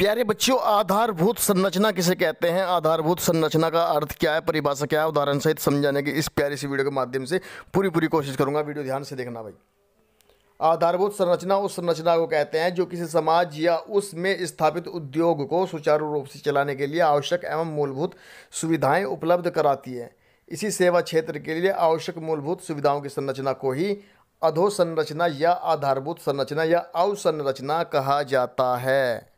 प्यारे बच्चों आधारभूत संरचना किसे कहते हैं आधारभूत संरचना का अर्थ क्या है परिभाषा क्या है उदाहरण सहित समझाने की इस प्यारी सी वीडियो के माध्यम से पूरी पूरी कोशिश करूंगा वीडियो ध्यान से देखना भाई आधारभूत संरचना उस संरचना को कहते हैं जो किसी समाज या उसमें स्थापित उद्योग को सुचारू रूप से चलाने के लिए आवश्यक एवं मूलभूत सुविधाएं उपलब्ध कराती है इसी सेवा क्षेत्र के लिए आवश्यक मूलभूत सुविधाओं की संरचना को ही अधोसंरचना या आधारभूत संरचना या अवसंरचना कहा जाता है